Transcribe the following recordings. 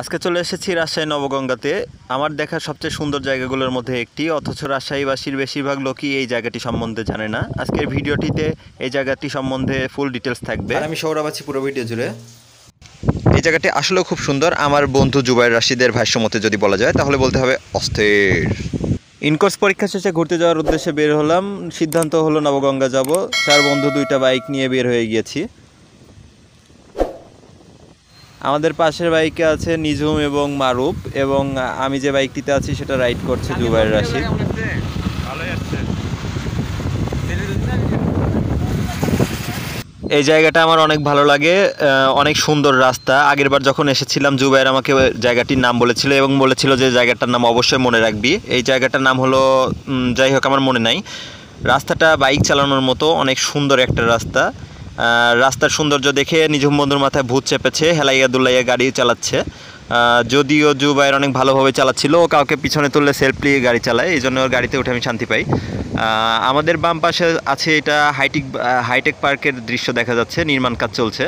আজকে চলে এসেছি রাজশাহী নবগঙ্গাতে আমার দেখা সবচেয়ে সুন্দর জায়গাগুলোর মধ্যে একটি অথচ রাজশাহীবাসীর বেশিরভাগ লোকই এই জায়গাটি সম্বন্ধে জানে না আজকের ভিডিওটিতে এই জায়গাটি সম্বন্ধে ফুল ডিটেলস থাকবে আমি সৌরভ আছি পুরো ভিডিও জুড়ে এই জায়গাটি আসলে খুব সুন্দর আমার বন্ধু জুবাই রাশিদের ভাষ্যমতে যদি বলা যায় তাহলে বলতে হবে অস্থির ইনকোর্স পরীক্ষা শেষে ঘুরতে যাওয়ার উদ্দেশ্যে বের হলাম সিদ্ধান্ত হলো নবগঙ্গা যাব চার বন্ধু দুইটা বাইক নিয়ে বের হয়ে গিয়েছি আমাদের পাশের বাইকে আছে নিঝুম এবং মারুফ এবং আমি যে বাইকটিতে আছি সেটা রাইড করছে জুবাইর রাশিদ এই জায়গাটা আমার অনেক ভালো লাগে অনেক সুন্দর রাস্তা আগের বার যখন এসেছিলাম জুবাইর আমাকে জায়গাটির নাম বলেছিল এবং বলেছিল যে জায়গাটার নাম অবশ্যই মনে রাখবি এই জায়গাটার নাম হলো যাই হোক আমার মনে নাই রাস্তাটা বাইক চালানোর মতো অনেক সুন্দর একটা রাস্তা রাস্তার সৌন্দর্য দেখে নিঝুম বন্ধুর মাথায় ভূত চেপেছে হেলাইয়া দুলাইয়া গাড়ি চালাচ্ছে যদিও জুবাইর অনেক ভালোভাবে চালাচ্ছিল ও কাউকে পিছনে তুললে সেলফলি গাড়ি চালায় এই জন্য ওর গাড়িতে উঠে আমি শান্তি পাই আমাদের বাম পাশে আছে এটা হাইটেক হাইটেক পার্কের দৃশ্য দেখা যাচ্ছে নির্মাণ কাজ চলছে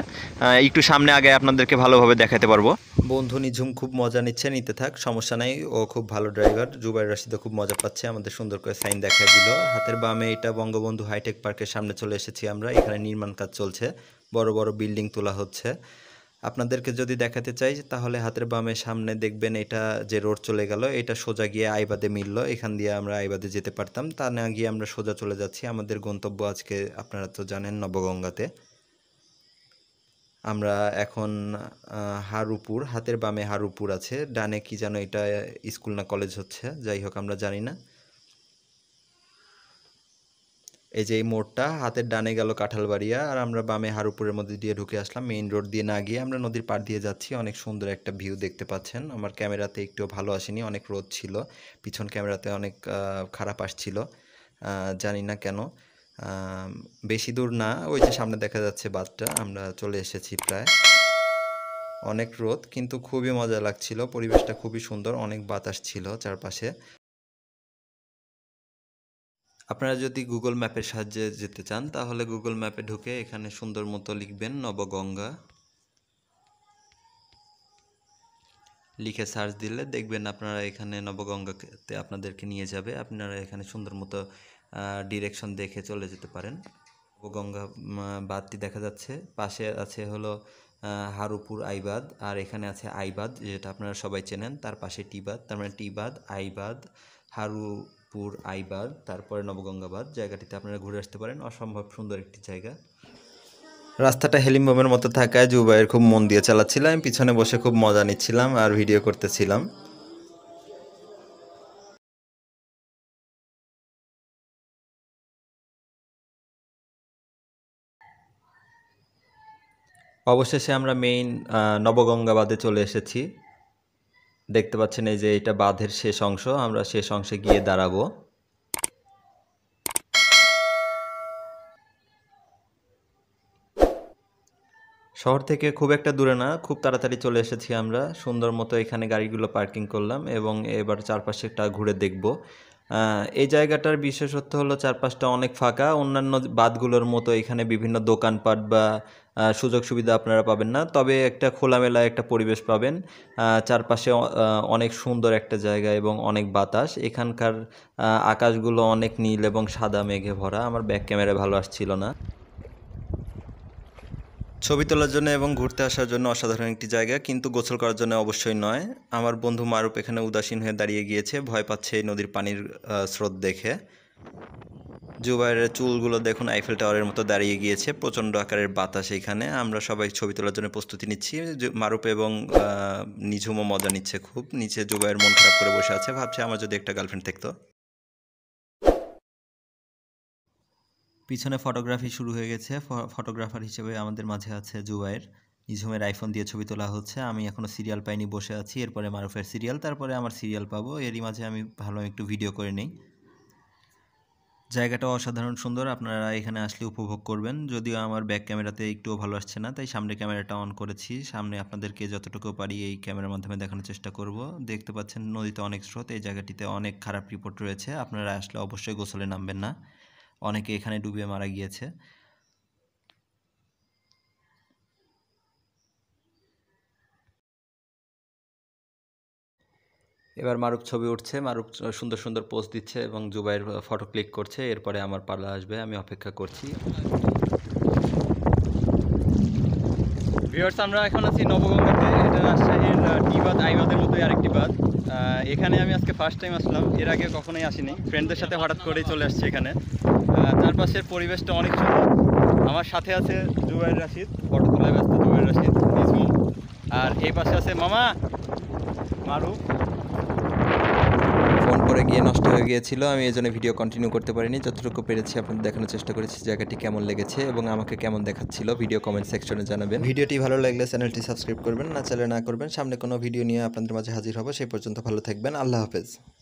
একটু সামনে আগে আপনাদেরকে ভালোভাবে দেখাতে পারবো বন্ধু নিঝুম খুব মজা নিচ্ছে নিতে থাক সমস্যা নাই ও খুব ভালো ড্রাইভার জুবাইর রাশিদও খুব মজা পাচ্ছে আমাদের সুন্দর করে সাইন দেখা দিল হাতের বামে এটা বঙ্গবন্ধু হাইটেক পার্কের সামনে চলে এসেছি আমরা এখানে নির্মাণ কাজ চলছে বড় বড় বিল্ডিং তোলা হচ্ছে আপনাদেরকে যদি দেখাতে চাই তাহলে হাতের বামে সামনে দেখবেন এটা যে রোড চলে গেল এটা সোজা গিয়ে আইবাদে মিলল এখান দিয়ে আমরা আইবাদে যেতে পারতাম তা না গিয়ে আমরা সোজা চলে যাচ্ছি আমাদের গন্তব্য আজকে আপনারা তো জানেন নবগঙ্গাতে আমরা এখন হারুপুর হাতের বামে হারুপুর আছে ডানে কি যেন এটা স্কুল না কলেজ হচ্ছে যাই হোক আমরা জানি না এই যে এই মোড়টা হাতের ডানে গেল কাঁঠালবাড়িয়া আর আমরা বামে হারুপুরের মধ্যে দিয়ে ঢুকে আসলাম মেইন রোড দিয়ে না গিয়ে আমরা নদীর পাড় দিয়ে যাচ্ছি অনেক সুন্দর একটা ভিউ দেখতে পাচ্ছেন আমার ক্যামেরাতে একটু ভালো আসেনি অনেক রোদ ছিল পিছন ক্যামেরাতে অনেক খারাপ আসছিল জানি না কেন বেশি দূর না ওই যে সামনে দেখা যাচ্ছে বাদটা আমরা চলে এসেছি প্রায় অনেক রোদ কিন্তু খুবই মজা লাগছিল পরিবেশটা খুবই সুন্দর অনেক বাতাস ছিল চারপাশে আপনারা যদি গুগল ম্যাপের সাহায্যে যেতে চান তাহলে গুগল ম্যাপে ঢুকে এখানে সুন্দর মতো লিখবেন নবগঙ্গা লিখে সার্চ দিলে দেখবেন আপনারা এখানে নবগঙ্গাতে আপনাদেরকে নিয়ে যাবে আপনারা এখানে সুন্দর মতো ডিরেকশন দেখে চলে যেতে পারেন নবগঙ্গা বাঁধটি দেখা যাচ্ছে পাশে আছে হলো হারুপুর আইবাদ আর এখানে আছে আইবাদ যেটা আপনারা সবাই চেনেন তার পাশে টিবাদ তার মানে টিবাদ আইবাদ হারু পুর আইবার তারপরে নবগঙ্গাবাদ জায়গাটিতে আপনারা ঘুরে আসতে পারেন অসম্ভব সুন্দর একটি জায়গা রাস্তাটা হেলিমবোমের মতো থাকায় জুবাইয়ের খুব মন দিয়ে চালাচ্ছিলাম পিছনে বসে খুব মজা নিচ্ছিলাম আর ভিডিও করতেছিলাম অবশেষে আমরা মেইন নবগঙ্গাবাদে চলে এসেছি দেখতে পাচ্ছেন এই যে এটা বাঁধের শেষ অংশ আমরা শেষ অংশে গিয়ে দাঁড়াবো শহর থেকে খুব একটা দূরে না খুব তাড়াতাড়ি চলে এসেছি আমরা সুন্দর মতো এখানে গাড়িগুলো পার্কিং করলাম এবং এবার চারপাশে একটা ঘুরে দেখব এই জায়গাটার বিশেষত্ব হলো চারপাশটা অনেক ফাঁকা অন্যান্য বাদগুলোর মতো এখানে বিভিন্ন দোকানপাট বা সুযোগ সুবিধা আপনারা পাবেন না তবে একটা খোলামেলা একটা পরিবেশ পাবেন চারপাশে অনেক সুন্দর একটা জায়গা এবং অনেক বাতাস এখানকার আকাশগুলো অনেক নীল এবং সাদা মেঘে ভরা আমার ব্যাক ক্যামেরা ভালো আসছিল না ছবি তোলার জন্য এবং ঘুরতে আসার জন্য অসাধারণ একটি জায়গা কিন্তু গোসল করার জন্য অবশ্যই নয় আমার বন্ধু মারুপ এখানে উদাসীন হয়ে দাঁড়িয়ে গিয়েছে ভয় পাচ্ছে এই নদীর পানির স্রোত দেখে জুবাইরের চুলগুলো দেখুন আইফেল টাওয়ারের মতো দাঁড়িয়ে গিয়েছে প্রচণ্ড আকারের বাতাস এখানে আমরা সবাই ছবি তোলার জন্য প্রস্তুতি নিচ্ছি মারুপ এবং নিঝুমও মজা নিচ্ছে খুব নিচে জুবাইয়ের মন খারাপ করে বসে আছে ভাবছে আমার যদি একটা গার্লফ্রেন্ড থাকতো পিছনে ফটোগ্রাফি শুরু হয়ে গেছে ফটোগ্রাফার হিসেবে আমাদের মাঝে আছে জুবাইয়ের ইজুমের আইফোন দিয়ে ছবি তোলা হচ্ছে আমি এখনও সিরিয়াল পাইনি বসে আছি এরপরে মারুফের সিরিয়াল তারপরে আমার সিরিয়াল পাবো এরই মাঝে আমি ভালো একটু ভিডিও করে নিই জায়গাটা অসাধারণ সুন্দর আপনারা এখানে আসলে উপভোগ করবেন যদিও আমার ব্যাক ক্যামেরাতে একটুও ভালো আসছে না তাই সামনে ক্যামেরাটা অন করেছি সামনে আপনাদেরকে যতটুকু পারি এই ক্যামেরার মাধ্যমে দেখানোর চেষ্টা করব দেখতে পাচ্ছেন নদীতে অনেক স্রোত এই জায়গাটিতে অনেক খারাপ রিপোর্ট রয়েছে আপনারা আসলে অবশ্যই গোসলে নামবেন না অনেকে এখানে ডুবে মারা গিয়েছে এবার মারুফ ছবি উঠছে মারুফ সুন্দর সুন্দর পোস্ট দিচ্ছে এবং জুবাইয়ের ফটো ক্লিক করছে এরপরে আমার পালা আসবে আমি অপেক্ষা করছি ভিউয়ার্স আমরা এখন আছি নবগঙ্গাতে এটা রাজশাহীর টিবাদ আইবাদের মতোই আরেকটি বাদ এখানে আমি আজকে ফার্স্ট টাইম আসলাম এর আগে কখনোই আসিনি ফ্রেন্ডদের সাথে হঠাৎ করেই চলে আসছি এখানে চারপাশের পরিবেশটা অনেক সুন্দর আমার সাথে আছে জুবাইর রাশিদ ফটো তোলায় ব্যস্ত জুবাইর রাশিদ নিজুম আর এই পাশে আছে মামা মারু ফোন করে গিয়ে নষ্ট হয়ে গিয়েছিল আমি এই জন্য ভিডিও কন্টিনিউ করতে পারিনি যতটুকু পেরেছি আপনাদের দেখানোর চেষ্টা করেছি জায়গাটি কেমন লেগেছে এবং আমাকে কেমন দেখাচ্ছিল ভিডিও কমেন্ট সেকশনে জানাবেন ভিডিওটি ভালো লাগলে চ্যানেলটি সাবস্ক্রাইব করবেন না চ্যানেল না করবেন সামনে কোনো ভিডিও নিয়ে আপনাদের মাঝে হাজির হবো সেই পর্যন্ত ভালো থাকবেন আল্লাহ হাফেজ